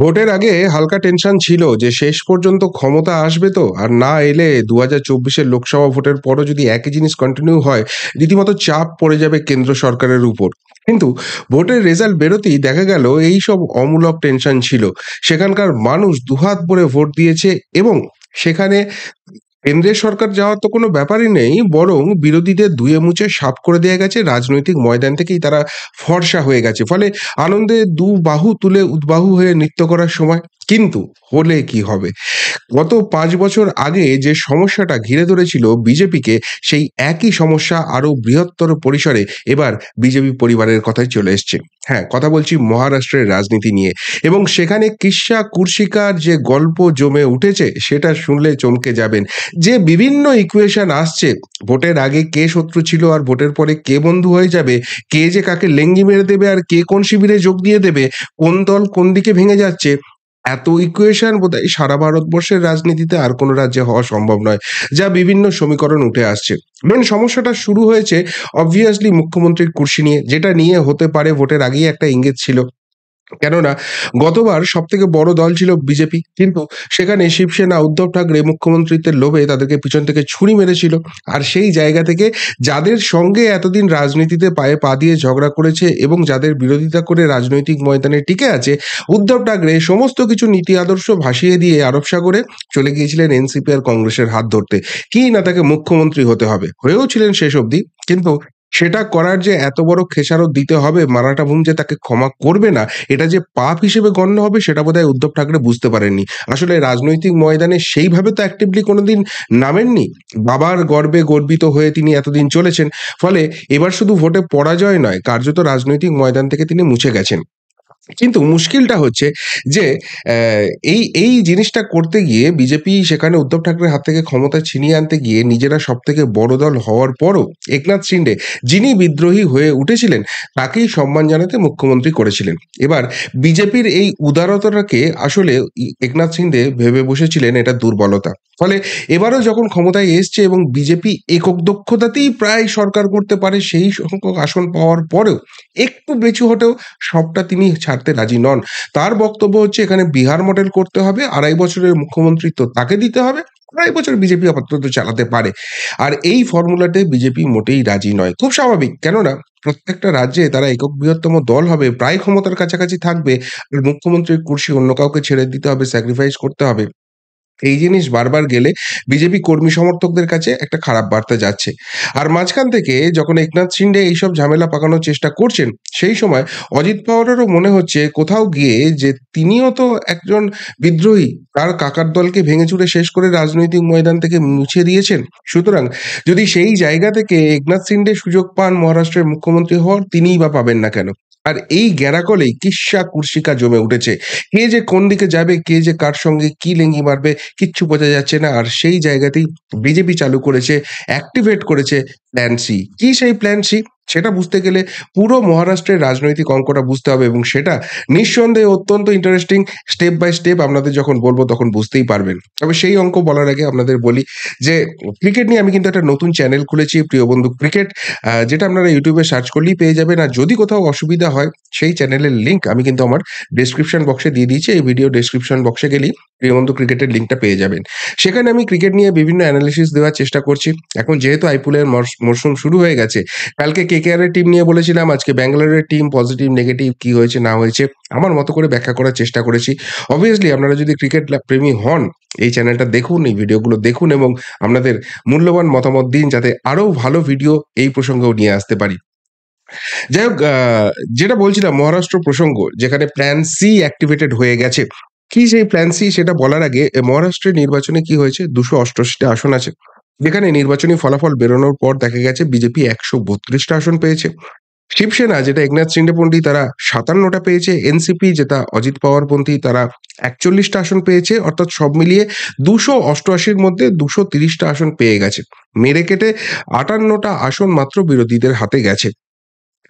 ভোটের আগে হালকা টেনশন ছিল যে শেষ পর্যন্ত ক্ষমতা আসবে তো আর না এলে দু হাজার চব্বিশের লোকসভা ভোটের পরও যদি একই জিনিস কন্টিনিউ হয় রীতিমতো চাপ পড়ে যাবে কেন্দ্র সরকারের উপর কিন্তু ভোটের রেজাল্ট বেরোতেই দেখা গেল এই সব অমূলক টেনশন ছিল সেখানকার মানুষ দুহাত ভরে ভোট দিয়েছে এবং সেখানে কেন্দ্রের সরকার যাওয়ার তো কোনো ব্যাপারই নেই বরং বিরোধীদের দুয়ে মুছে সাপ করে দেওয়া গেছে রাজনৈতিক ময়দান থেকেই তারা ফর্সা হয়ে গেছে ফলে আনন্দে দু বাহু তুলে উদ্বাহু হয়ে নৃত্য করার সময় কিন্তু হলে কি হবে গত পাঁচ বছর আগে যে সমস্যাটা ঘিরে ধরেছিল বিজেপিকে সেই একই সমস্যা আরও বৃহত্তর পরিসরে এবার বিজেপি পরিবারের কথায় চলে এসছে হ্যাঁ কথা বলছি মহারাষ্ট্রের রাজনীতি নিয়ে এবং সেখানে কিসা কুর্শিকার যে গল্প জমে উঠেছে সেটা শুনলে চমকে যাবেন যে বিভিন্ন ইকুয়েশন আসছে ভোটের আগে কে শত্রু ছিল আর ভোটের পরে কে বন্ধু হয়ে যাবে কে যে কাকে লেঙ্গি মেরে দেবে আর কে কোন শিবিরে যোগ দিয়ে দেবে কোন দল কোন দিকে ভেঙে যাচ্ছে এত ইকুয়েশন বোধহয় সারা ভারতবর্ষের রাজনীতিতে আর কোনো রাজ্যে হওয়া সম্ভব নয় যা বিভিন্ন সমীকরণ উঠে আসছে মেন সমস্যাটা শুরু হয়েছে অবভিয়াসলি মুখ্যমন্ত্রীর কুর্সি নিয়ে যেটা নিয়ে হতে পারে ভোটের আগেই একটা ইঙ্গিত ছিল কেননা গতবার সব থেকে বড় দল ছিল বিজেপি কিন্তু সেখানে শিবসেনা উদ্ধব ঠাকরে মুখ্যমন্ত্রীত্বের লোভে তাদেরকে পিছন থেকে ছুরি মেরেছিল আর সেই জায়গা থেকে যাদের সঙ্গে এতদিন রাজনীতিতে পায়ে পা দিয়ে ঝগড়া করেছে এবং যাদের বিরোধিতা করে রাজনৈতিক ময়দানে টিকে আছে উদ্ধব ঠাকরে সমস্ত কিছু নীতি আদর্শ ভাসিয়ে দিয়ে আরব সাগরে চলে গিয়েছিলেন এনসিপি আর কংগ্রেসের হাত ধরতে কি না তাকে মুখ্যমন্ত্রী হতে হবে হয়েও ছিলেন শেষ অবধি কিন্তু সেটা করার যে এত বড় খেসারত দিতে হবে মারাঠা ভূম যে তাকে ক্ষমা করবে না এটা যে পাপ হিসেবে গণ্য হবে সেটা বোধহয় উদ্ধব ঠাকরে বুঝতে পারেননি আসলে রাজনৈতিক ময়দানে সেইভাবে তো অ্যাক্টিভলি কোনোদিন নামেননি বাবার গর্বে গর্বিত হয়ে তিনি এতদিন চলেছেন ফলে এবার শুধু ভোটে পরাজয় নয় কার্যত রাজনৈতিক ময়দান থেকে তিনি মুছে গেছেন কিন্তু মুশকিলটা হচ্ছে যে এই এই জিনিসটা করতে গিয়ে বিজেপি সেখানে উদ্ধব ঠাকরের হাত থেকে ক্ষমতা ছিনিয়ে আনতে গিয়ে নিজেরা সব থেকে বড় দল হওয়ার পরও একনাথ সিন্ডে যিনি বিদ্রোহী হয়ে উঠেছিলেন তাকেই সম্মান জানাতে মুখ্যমন্ত্রী করেছিলেন এবার বিজেপির এই উদারতাটাকে আসলে একনাথ সিন্ডে ভেবে বসেছিলেন এটা দুর্বলতা ফলে এবারও যখন ক্ষমতায় এসছে এবং বিজেপি একক দক্ষতাতেই প্রায় সরকার করতে পারে সেই সংখ্যক আসন পাওয়ার পরেও একটু বেঁচু হটেও সবটা তিনি ছাড় থাকতে রাজি নন তার বক্তব্য হচ্ছে এখানে বিহার মডেল করতে হবে আড়াই বছরের মুখ্যমন্ত্রী তো তাকে দিতে হবে আড়াই বছর বিজেপি আপাতত চালাতে পারে আর এই ফর্মুলাতে বিজেপি মোটেই রাজি নয় খুব স্বাভাবিক কেননা প্রত্যেকটা রাজ্যে তারা একক বৃহত্তম দল হবে প্রায় ক্ষমতার কাছাকাছি থাকবে মুখ্যমন্ত্রীর কুর্সি অন্য কাউকে ছেড়ে দিতে হবে স্যাক্রিফাইস করতে হবে এই জিনিস বারবার গেলে বিজেপি কর্মী সমর্থকদের কাছে একটা খারাপ বার্তা যাচ্ছে আর মাঝখান থেকে যখন একনাথ সিন্ডে এইসব ঝামেলা পাকানোর চেষ্টা করছেন সেই সময় অজিত পাওয়ারেরও মনে হচ্ছে কোথাও গিয়ে যে তিনিও তো একজন বিদ্রোহী তার কাকার দলকে ভেঙে চুরে শেষ করে রাজনৈতিক ময়দান থেকে মুছে দিয়েছেন সুতরাং যদি সেই জায়গা থেকে একনাথ সিন্ডে সুযোগ পান মহারাষ্ট্রের মুখ্যমন্ত্রী হওয়ার তিনিই বা পাবেন না কেন আর এই গ্যারাকলেই কিসা কুর্শিকা জমে উঠেছে কে যে কোন দিকে যাবে কে যে কার সঙ্গে কি লেঙ্গি মারবে কিচ্ছু বোঝা যাচ্ছে না আর সেই জায়গাতেই বিজেপি চালু করেছে অ্যাক্টিভেট করেছে প্ল্যান সি কি সেই প্ল্যান সি সেটা বুঝতে গেলে পুরো মহারাষ্ট্রের রাজনৈতিক অঙ্কটা বুঝতে হবে এবং সেটা নিঃসন্দেহে অত্যন্ত ইন্টারেস্টিং স্টেপ বাই স্টেপ আপনাদের যখন বলবো তখন বুঝতেই পারবেন তবে সেই অঙ্ক বলার আগে আপনাদের বলি যে ক্রিকেট নিয়ে আমি কিন্তু একটা নতুন চ্যানেল খুলেছি প্রিয় বন্ধু ক্রিকেট যেটা আপনারা ইউটিউবে সার্চ করলেই পেয়ে যাবেন আর যদি কোথাও অসুবিধা হয় সেই চ্যানেলের লিঙ্ক আমি কিন্তু আমার ডিসক্রিপশন বক্সে দিয়ে দিয়েছি এই ভিডিও ডিসক্রিপশন বক্সে গেলেই প্রিয়বন্ধু ক্রিকেটের লিঙ্কটা পেয়ে যাবেন সেখানে আমি ক্রিকেট নিয়ে বিভিন্ন অ্যানালিসিস দেওয়ার চেষ্টা করছি এখন যেহেতু আইপিএলের মরশুম শুরু হয়ে গেছে কালকে কে কেকেআর এর টিম নিয়ে বলেছিলাম আজকে ব্যাঙ্গালোরের টিম পজিটিভ নেগেটিভ কি হয়েছে না হয়েছে আমার মতো করে ব্যাখ্যা করার চেষ্টা করেছি অবভিয়াসলি আপনারা যদি ক্রিকেট প্রেমী হন এই চ্যানেলটা দেখুন এই ভিডিওগুলো দেখুন এবং আপনাদের মূল্যবান মতামত দিন যাতে আরও ভালো ভিডিও এই প্রসঙ্গেও নিয়ে আসতে পারি যাই হোক যেটা বলছিলাম মহারাষ্ট্র প্রসঙ্গ যেখানে প্ল্যান সি অ্যাক্টিভেটেড হয়ে গেছে কি সেই প্ল্যান সি সেটা বলার আগে মহারাষ্ট্রের নির্বাচনে কি হয়েছে দুশো অষ্টআশিটা আসন আছে যেখানে নির্বাচনী ফলাফল বেরোনোর পর দেখা গেছে বিজেপি একশো বত্রিশটা আসন পেয়েছে শিবসেনা যেটা একনাথ চিন্ডেপন্ডি তারা সাতান্নটা পেয়েছে এনসিপি যেটা অজিত পাওয়ারপন্থী তারা একচল্লিশটা আসন পেয়েছে অর্থাৎ সব মিলিয়ে দুশো অষ্টআশির মধ্যে দুশো তিরিশটা আসন পেয়ে গেছে মেরে কেটে আটান্নটা আসন মাত্র বিরোধীদের হাতে গেছে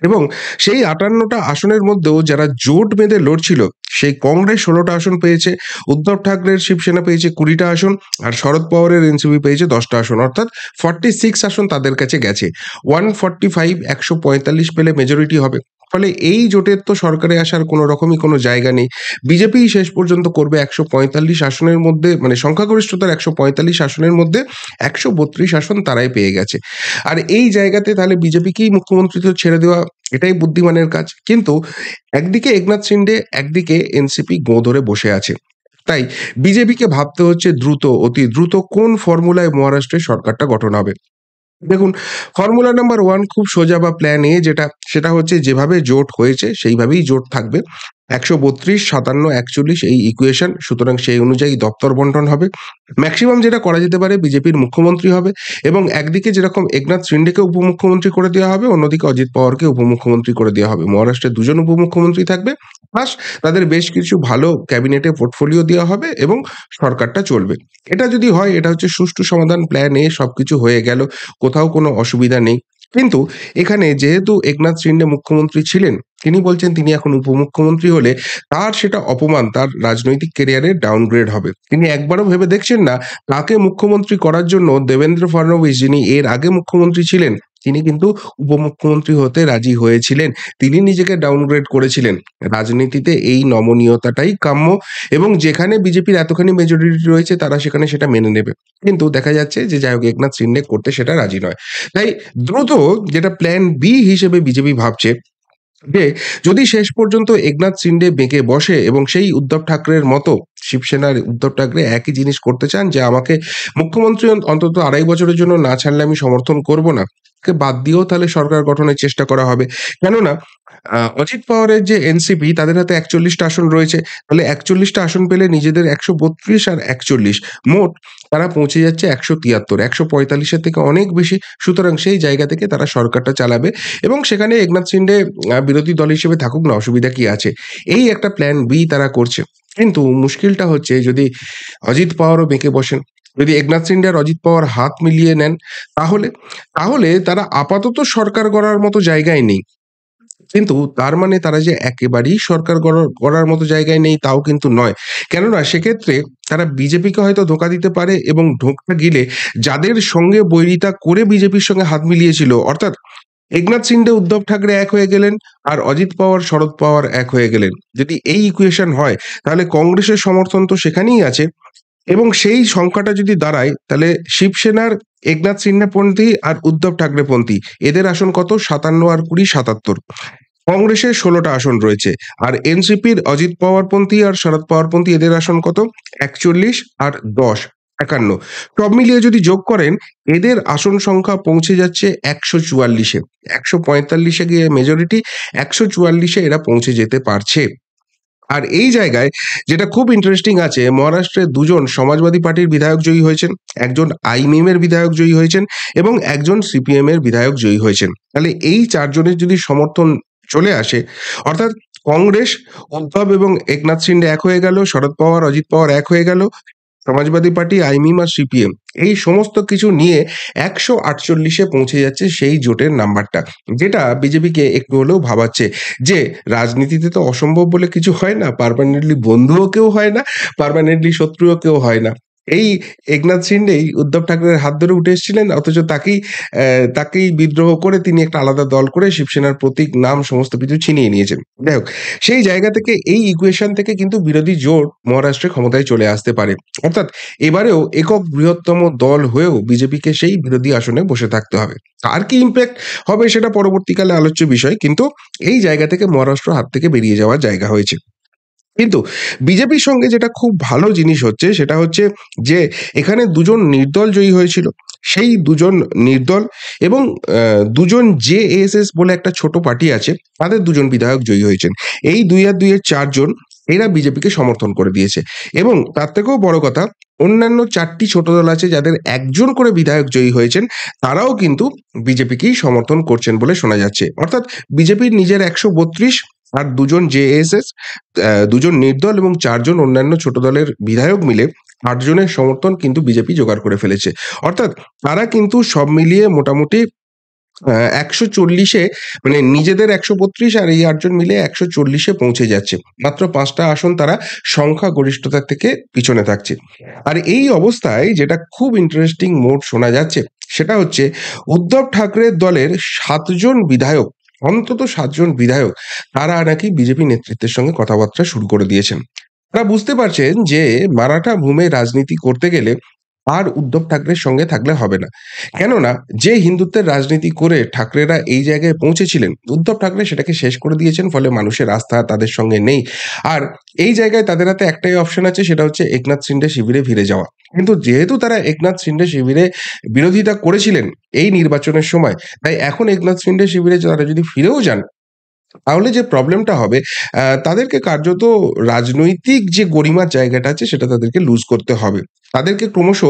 এবং সেই আটান্নটা আসনের মধ্যেও যারা জোট বেঁধে লড়ছিল সেই কংগ্রেস ষোলোটা আসন পেয়েছে উদ্ধব ঠাকরের শিবসেনা পেয়েছে কুড়িটা আসন আর শরদ পাওয়ারের এনসিপি পেয়েছে দশটা আসন অর্থাৎ ফর্টি সিক্স আসন তাদের কাছে গেছে ওয়ান ফর্টি ফাইভ একশো পঁয়তাল্লিশ পেলে মেজরিটি হবে ফলে এই জোটের তো সরকারে আসার কোনো রকমই কোনো জায়গা নেই বিজেপি শেষ পর্যন্ত করবে একশো পঁয়তাল্লিশ আসনের মধ্যে মানে সংখ্যাগরিষ্ঠতার একশো পঁয়তাল্লিশ আসনের মধ্যে একশো বত্রিশ আসন তারাই পেয়ে গেছে আর এই জায়গাতে তাহলে বিজেপিকেই তো ছেড়ে দেওয়া এটাই বুদ্ধিমানের কাজ কিন্তু একদিকে একনাথ সিন্ডে একদিকে এনসিপি গোঁ ধরে বসে আছে তাই বিজেপিকে ভাবতে হচ্ছে দ্রুত অতি দ্রুত কোন ফর্মুলায় মহারাষ্ট্রের সরকারটা গঠন হবে দেখুন ফর্মুলা নাম্বার ওয়ান খুব সোজা বা প্ল্যান এ যেটা সেটা হচ্ছে যেভাবে জোট হয়েছে সেইভাবেই জোট থাকবে একশো বত্রিশ সাতান্ন একচল্লিশ এই ইকুয়েশন সুতরাং সেই অনুযায়ী দপ্তর বন্টন হবে ম্যাক্সিমাম যেটা করা যেতে পারে বিজেপির মুখ্যমন্ত্রী হবে এবং একদিকে যেরকম একনাথ সিন্ডেকে উপমুখ্যমন্ত্রী করে দেওয়া হবে অন্যদিকে অজিত পাওয়ারকে উপমুখ্যমন্ত্রী করে দেওয়া হবে মহারাষ্ট্রে দুজন উপমুখ্যমন্ত্রী থাকবে প্লাস তাদের বেশ কিছু ভালো ক্যাবিনেটে পোর্টফোলিও দেওয়া হবে এবং সরকারটা চলবে এটা যদি হয় এটা হচ্ছে সুষ্ঠু সমাধান প্ল্যান এ সবকিছু হয়ে গেল কোথাও কোনো অসুবিধা নেই কিন্তু এখানে যেহেতু একনাথ সিন্ডে মুখ্যমন্ত্রী ছিলেন তিনি বলছেন তিনি এখন উপমুখ্যমন্ত্রী হলে তার সেটা অপমান তার রাজনৈতিক কেরিয়ারে ডাউনগ্রেড হবে তিনি একবারও ভেবে দেখছেন না তাকে মুখ্যমন্ত্রী করার জন্য দেবেন্দ্র ফডনবিস যিনি এর আগে মুখ্যমন্ত্রী ছিলেন তিনি কিন্তু উপমুখ্যমন্ত্রী হতে রাজি হয়েছিলেন তিনি নিজেকে ডাউনগ্রেড করেছিলেন রাজনীতিতে এই নমনীয়তাটাই কাম্য এবং যেখানে বিজেপির এতখানি মেজরিটি রয়েছে তারা সেখানে সেটা মেনে নেবে কিন্তু দেখা যাচ্ছে যে যাই হোক একনাথ সিন্ডে করতে সেটা রাজি নয় তাই দ্রুত যেটা প্ল্যান বি হিসেবে বিজেপি ভাবছে যে যদি শেষ পর্যন্ত একনাথ সিন্ডে বেঁকে বসে এবং সেই উদ্ধব ঠাকরের মতো শিবসেনার উদ্ধব ঠাকরে একই জিনিস করতে চান যে আমাকে মুখ্যমন্ত্রী অন্তত আড়াই বছরের জন্য না ছাড়লে আমি সমর্থন করব না কে বাদ দিয়েও তাহলে সরকার গঠনের চেষ্টা করা হবে কেননা অজিত পাওয়ারের যে এনসিপি তাদের হাতে একচল্লিশটা আসন রয়েছে তাহলে একচল্লিশটা আসন পেলে নিজেদের একশো বত্রিশ আর একচল্লিশ মোট তারা পৌঁছে যাচ্ছে একশো তিয়াত্তর একশো পঁয়তাল্লিশের থেকে অনেক বেশি সুতরাং সেই জায়গা থেকে তারা সরকারটা চালাবে এবং সেখানে একনাথ সিন্ডে বিরোধী দল হিসেবে থাকুক না অসুবিধা কি আছে এই একটা প্ল্যান বি তারা করছে কিন্তু মুশকিলটা হচ্ছে যদি অজিত পাওয়ারও বেঁকে বসেন যদি একনাথ সিন্ডে আর অজিত পাওয়ার হাত মিলিয়ে নেন তাহলে তাহলে তারা আপাতত সরকার গড়ার মতো জায়গায় নেই কিন্তু তার মানে তারা যে একেবারেই সরকার গড়ার মতো জায়গায় নেই তাও কিন্তু নয় কেননা সেক্ষেত্রে তারা বিজেপিকে হয়তো ধোকা দিতে পারে এবং ধোকা গিলে যাদের সঙ্গে বৈরিতা করে বিজেপির সঙ্গে হাত মিলিয়েছিল অর্থাৎ একনাথ সিন্ডে উদ্ধব ঠাকরে এক হয়ে গেলেন আর অজিত পাওয়ার শরদ পাওয়ার এক হয়ে গেলেন যদি এই ইকুয়েশন হয় তাহলে কংগ্রেসের সমর্থন তো সেখানেই আছে এবং সেই সংখ্যাটা যদি দাঁড়ায় তাহলে শিবসেনার একনাথ সিনহাপন্থী আর উদ্ধব ঠাকরেপন্থী এদের আসন কত সাতান্ন আর কুড়ি সাতাত্তর কংগ্রেসের ষোলোটা আসন রয়েছে আর এনসিপির অজিত পাওয়ারপন্থী আর শরদ পাওয়ারপন্থী এদের আসন কত একচল্লিশ আর দশ একান্ন সব মিলিয়ে যদি যোগ করেন এদের আসন সংখ্যা পৌঁছে যাচ্ছে একশো চুয়াল্লিশে একশো পঁয়তাল্লিশে গিয়ে মেজরিটি একশো চুয়াল্লিশে এরা পৌঁছে যেতে পারছে আর এই জায়গায় যেটা খুব ইন্টারেস্টিং আছে মহারাষ্ট্রে দুজন সমাজবাদী পার্টির বিধায়ক জয়ী হয়েছেন একজন আইএমএম এর বিধায়ক জয়ী হয়েছেন এবং একজন সিপিএম এর বিধায়ক জয়ী হয়েছেন তাহলে এই চারজনের যদি সমর্থন চলে আসে অর্থাৎ কংগ্রেস উদ্ধব এবং একনাথ সিন্ডে এক হয়ে গেল শরদ পাওয়ার অজিত পাওয়ার এক হয়ে গেল সমাজবাদী পার্টি আইমিম আর সিপিএম এই সমস্ত কিছু নিয়ে একশো আটচল্লিশে পৌঁছে যাচ্ছে সেই জোটের নাম্বারটা যেটা বিজেপিকে একটু হলেও ভাবাচ্ছে যে রাজনীতিতে তো অসম্ভব বলে কিছু হয় না পারমানেন্টলি বন্ধুও কেউ হয় না পারমানেন্টলি শত্রুও কেউ হয় না এই একনাথ সিন্ডেই উদ্ধব ঠাকুরের হাত ধরে উঠে এসেছিলেন অথচ তাকেই তাকেই বিদ্রোহ করে তিনি একটা আলাদা দল করে শিবসেনার প্রতীক নাম সমস্ত কিছু ছিনিয়ে নিয়েছেন যাই হোক সেই জায়গা থেকে এই ইকুয়েশন থেকে কিন্তু বিরোধী জোট মহারাষ্ট্রে ক্ষমতায় চলে আসতে পারে অর্থাৎ এবারেও একক বৃহত্তম দল হয়েও বিজেপিকে সেই বিরোধী আসনে বসে থাকতে হবে আর কি ইম্প্যাক্ট হবে সেটা পরবর্তীকালে আলোচ্য বিষয় কিন্তু এই জায়গা থেকে মহারাষ্ট্র হাত থেকে বেরিয়ে যাওয়ার জায়গা হয়েছে কিন্তু বিজেপির সঙ্গে যেটা খুব ভালো জিনিস হচ্ছে সেটা হচ্ছে যে এখানে দুজন নির্দল জয়ী হয়েছিল সেই দুজন নির্দল এবং দুজন জে এস বলে একটা ছোট পার্টি আছে তাদের দুজন বিধায়ক জয়ী হয়েছেন এই দুই আর দুইয়ের চারজন এরা বিজেপিকে সমর্থন করে দিয়েছে এবং তার থেকেও বড় কথা অন্যান্য চারটি ছোট দল আছে যাদের একজন করে বিধায়ক জয়ী হয়েছেন তারাও কিন্তু বিজেপিকেই সমর্থন করছেন বলে শোনা যাচ্ছে অর্থাৎ বিজেপির নিজের একশো বত্রিশ আর দুজন জেএসএস দুজন নির্দল এবং চারজন অন্যান্য ছোট দলের বিধায়ক মিলে আটজনের সমর্থন কিন্তু বিজেপি জোগাড় করে ফেলেছে অর্থাৎ তারা কিন্তু সব মিলিয়ে মোটামুটি একশো চল্লিশে মানে নিজেদের একশো বত্রিশ আর এই আটজন মিলে একশো চল্লিশে পৌঁছে যাচ্ছে মাত্র পাঁচটা আসন তারা সংখ্যা গরিষ্ঠতার থেকে পিছনে থাকছে আর এই অবস্থায় যেটা খুব ইন্টারেস্টিং মোড শোনা যাচ্ছে সেটা হচ্ছে উদ্ধব ঠাকরের দলের সাতজন বিধায়ক অন্তত সাতজন বিধায়ক তারা নাকি বিজেপি নেতৃত্বের সঙ্গে কথাবার্তা শুরু করে দিয়েছেন তারা বুঝতে পারছেন যে মারাঠা ভূমে রাজনীতি করতে গেলে আর উদ্ধব ঠাকরের সঙ্গে থাকলে হবে না কেননা যে হিন্দুত্বের রাজনীতি করে ঠাকরেরা এই জায়গায় পৌঁছেছিলেন উদ্ধব ঠাকরে সেটাকে শেষ করে দিয়েছেন ফলে মানুষের আস্থা তাদের সঙ্গে নেই আর এই জায়গায় তাদের হাতে একটাই অপশন আছে সেটা হচ্ছে একনাথ সিন্ডে শিবিরে ফিরে যাওয়া কিন্তু যেহেতু তারা একনাথ সিন্ডে শিবিরে বিরোধিতা করেছিলেন এই নির্বাচনের সময় তাই এখন একনাথ সিন্ডে শিবিরে তারা যদি ফিরেও যান তাহলে যে প্রবলেমটা হবে তাদেরকে কার্যত রাজনৈতিক যে গরিমার জায়গাটা আছে সেটা তাদেরকে লুজ করতে হবে তাদেরকে ক্রমশ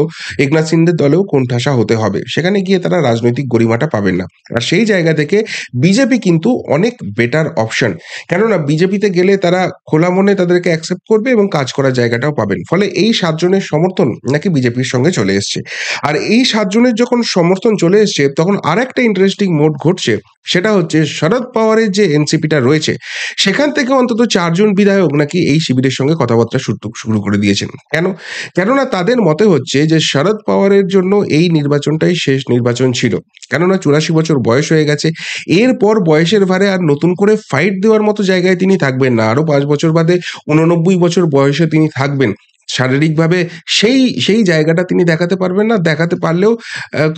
এগনাসিনদের দলেও কোণঠাসা হতে হবে সেখানে গিয়ে তারা রাজনৈতিক গরিমাটা পাবেন না আর সেই জায়গা থেকে বিজেপি কিন্তু অনেক বেটার অপশন কেননা বিজেপিতে গেলে তারা খোলা মনে তাদেরকে অ্যাকসেপ্ট করবে এবং কাজ করার জায়গাটাও পাবেন ফলে এই সাতজনের সমর্থন নাকি বিজেপির সঙ্গে চলে এসছে আর এই সাতজনের যখন সমর্থন চলে এসছে তখন আর একটা ইন্টারেস্টিং মোড ঘটছে সেটা হচ্ছে শরদ পাওয়ারের যে এনসিপিটা রয়েছে সেখান থেকে অন্তত চারজন বিধায়ক নাকি এই শিবিরের সঙ্গে কথাবার্তা শুরু করে দিয়েছেন কেন কেননা তাদের তাদের মতে হচ্ছে যে শরদ পাওয়ারের জন্য এই নির্বাচনটাই শেষ নির্বাচন ছিল কেননা চুরাশি বছর বয়স হয়ে গেছে এরপর বয়সের ভারে আর নতুন করে ফাইট দেওয়ার মতো জায়গায় তিনি থাকবেন না আরও পাঁচ বছর বাদে উননব্বই বছর বয়সে তিনি থাকবেন শারীরিকভাবে সেই সেই জায়গাটা তিনি দেখাতে পারবেন না দেখাতে পারলেও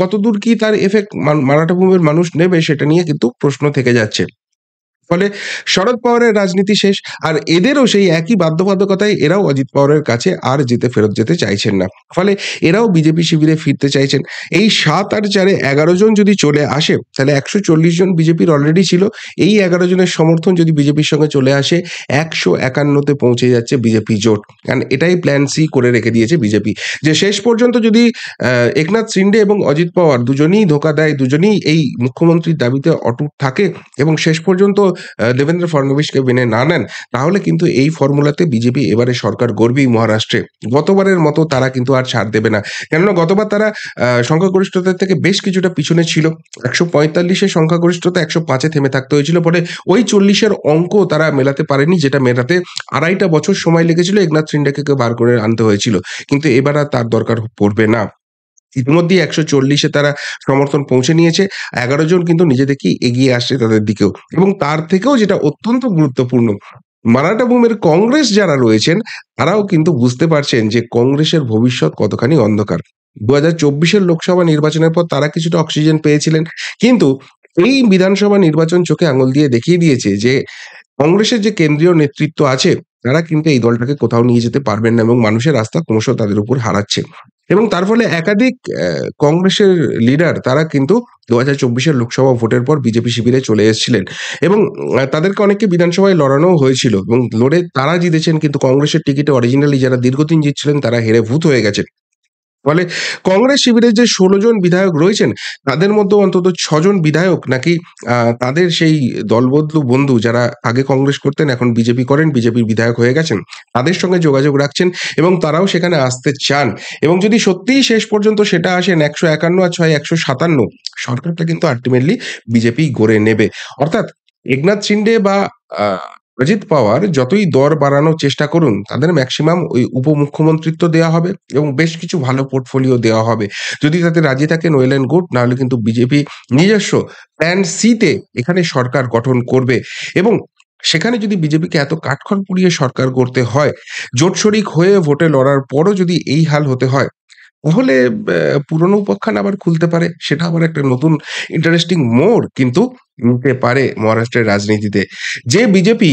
কতদূর কি তার এফেক্ট মারাঠা ভূমির মানুষ নেবে সেটা নিয়ে কিন্তু প্রশ্ন থেকে যাচ্ছে ফলে শরদ পাওয়ারের রাজনীতি শেষ আর এদেরও সেই একই বাধ্যবাধকতায় এরাও অজিত পাওয়ারের কাছে আর যেতে ফেরত যেতে চাইছেন না ফলে এরাও বিজেপি শিবিরে ফিরতে চাইছেন এই সাত আর চারে এগারো জন যদি চলে আসে তাহলে একশো চল্লিশ জন বিজেপির অলরেডি ছিল এই এগারো জনের সমর্থন যদি বিজেপির সঙ্গে চলে আসে একশো একান্নতে পৌঁছে যাচ্ছে বিজেপি জোট কারণ এটাই প্ল্যান সি করে রেখে দিয়েছে বিজেপি যে শেষ পর্যন্ত যদি একনাথ সিন্ডে এবং অজিত পাওয়ার দুজনেই ধোকা দেয় দুজনেই এই মুখ্যমন্ত্রীর দাবিতে অটুট থাকে এবং শেষ পর্যন্ত দেবেন্দ্র ফডনবিসকে মেনে না নেন তাহলে কিন্তু এই ফর্মুলাতে বিজেপি এবারে সরকার গড়বেই মহারাষ্ট্রে গতবারের মতো তারা কিন্তু আর ছাড় দেবে না কেননা গতবার তারা সংখ্যাগরিষ্ঠতার থেকে বেশ কিছুটা পিছনে ছিল একশো পঁয়তাল্লিশের সংখ্যাগরিষ্ঠতা একশো পাঁচে থেমে থাকতে হয়েছিল পরে ওই চল্লিশের অঙ্ক তারা মেলাতে পারেনি যেটা মেলাতে আড়াইটা বছর সময় লেগেছিল একনাথ সিন্ডাকে বার করে আনতে হয়েছিল কিন্তু এবার আর তার দরকার পড়বে না ইতিমধ্যেই একশো চল্লিশে তারা সমর্থন পৌঁছে নিয়েছে এগারো জন কিন্তু নিজেদেরকে এগিয়ে আসছে তাদের দিকেও এবং তার থেকেও যেটা অত্যন্ত গুরুত্বপূর্ণ মারাটাভূমের কংগ্রেস যারা রয়েছেন তারাও কিন্তু বুঝতে পারছেন যে কংগ্রেসের ভবিষ্যৎ কতখানি অন্ধকার দু হাজার চব্বিশের লোকসভা নির্বাচনের পর তারা কিছুটা অক্সিজেন পেয়েছিলেন কিন্তু এই বিধানসভা নির্বাচন চোখে আঙুল দিয়ে দেখিয়ে দিয়েছে যে কংগ্রেসের যে কেন্দ্রীয় নেতৃত্ব আছে তারা কিন্তু এই দলটাকে কোথাও নিয়ে যেতে পারবেন না এবং মানুষের আস্থা ক্রমশ তাদের উপর হারাচ্ছে এবং তার ফলে একাধিক কংগ্রেসের লিডার তারা কিন্তু দু হাজার চব্বিশের লোকসভা ভোটের পর বিজেপি শিবিরে চলে এসেছিলেন এবং তাদেরকে অনেকে বিধানসভায় লড়ানোও হয়েছিল এবং লড়ে তারা জিতেছেন কিন্তু কংগ্রেসের টিকিটে অরিজিনালি যারা দীর্ঘদিন জিতছিলেন তারা হেরে ভূত হয়ে গেছেন ফলে কংগ্রেস শিবিরের যে ষোলো জন বিধায়ক রয়েছেন তাদের মধ্যে অন্তত ছজন বিধায়ক নাকি তাদের সেই দলবদলু বন্ধু যারা আগে কংগ্রেস করতেন এখন বিজেপি করেন বিজেপির বিধায়ক হয়ে গেছেন তাদের সঙ্গে যোগাযোগ রাখছেন এবং তারাও সেখানে আসতে চান এবং যদি সত্যিই শেষ পর্যন্ত সেটা আসেন একশো একান্ন আর ছয় একশো সাতান্ন সরকারটা কিন্তু আলটিমেটলি বিজেপি গড়ে নেবে অর্থাৎ একনাথ শিন্ডে বা অজিত পাওয়ার যতই দর বাড়ানোর চেষ্টা করুন তাদের ম্যাক্সিমাম ওই উপমুখ্যমন্ত্রিত্ব দেওয়া হবে এবং বেশ কিছু ভালো পোর্টফোলিও দেওয়া হবে যদি তাতে রাজি থাকেন ওয়েল অ্যান্ড গুড নাহলে কিন্তু বিজেপি নিজস্ব প্ল্যান সিতে এখানে সরকার গঠন করবে এবং সেখানে যদি বিজেপিকে এত কাঠখড় পুড়িয়ে সরকার করতে হয় জোট হয়ে ভোটে লড়ার পরও যদি এই হাল হতে হয় তাহলে পুরনো উপাখ্যান আবার খুলতে পারে সেটা আবার একটা নতুন ইন্টারেস্টিং মোড় কিন্তু নিতে পারে মহারাষ্ট্রের রাজনীতিতে যে বিজেপি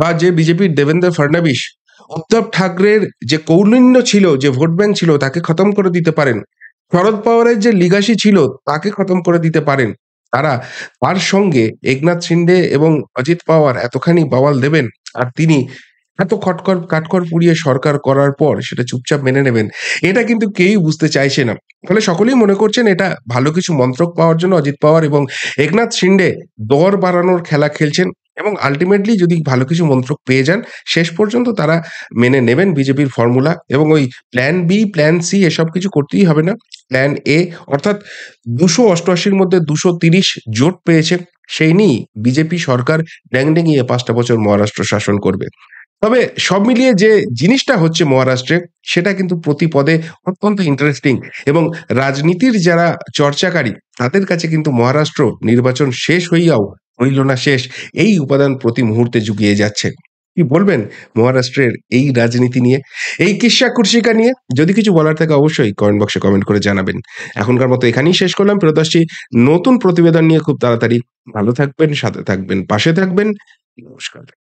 বা যে বিজেপির দেবেন্দ্র ফডনাবিস উদ্ধব ঠাকরের যে কৌলিন্য ছিল যে ভোট ব্যাংক ছিল তাকে খতম করে দিতে পারেন শরদ পাওয়ারের যে লিগাসি ছিল তাকে খতম করে দিতে পারেন তারা তার সঙ্গে একনাথ সিন্ডে এবং অজিত পাওয়ার এতখানি বাওয়াল দেবেন আর তিনি এত খটকর কাটকর পুড়িয়ে সরকার করার পর সেটা চুপচাপ মেনে নেবেন এটা কিন্তু কেউই বুঝতে চাইছে না ফলে সকলেই মনে করছেন এটা ভালো কিছু মন্ত্রক পাওয়ার জন্য অজিত পাওয়ার এবং একনাথ সিন্ডে দর বাড়ানোর খেলা খেলছেন এবং আলটিমেটলি যদি ভালো কিছু মন্ত্রক পেয়ে যান শেষ পর্যন্ত তারা মেনে নেবেন বিজেপির ফর্মুলা এবং ওই প্ল্যান বি প্ল্যান সি এসব কিছু করতেই হবে না প্ল্যান এ অর্থাৎ দুশো অষ্টআশির মধ্যে দুশো তিরিশ জোট পেয়েছে সেই নিয়েই বিজেপি সরকার ড্যাং ডেঙিয়ে পাঁচটা বছর মহারাষ্ট্র শাসন করবে তবে সব মিলিয়ে যে জিনিসটা হচ্ছে মহারাষ্ট্রে সেটা কিন্তু প্রতি পদে অত্যন্ত ইন্টারেস্টিং এবং রাজনীতির যারা চর্চাকারী তাদের কাছে কিন্তু মহারাষ্ট্র নির্বাচন শেষ হইয়াও হইল না শেষ এই উপাদান প্রতি মুহূর্তে জুগিয়ে যাচ্ছে কি বলবেন মহারাষ্ট্রের এই রাজনীতি নিয়ে এই কিসা কুর্শিকা নিয়ে যদি কিছু বলার থাকে অবশ্যই কমেন্ট বক্সে কমেন্ট করে জানাবেন এখনকার মতো এখানেই শেষ করলাম প্রিয়দাসী নতুন প্রতিবেদন নিয়ে খুব তাড়াতাড়ি ভালো থাকবেন সাথে থাকবেন পাশে থাকবেন নমস্কার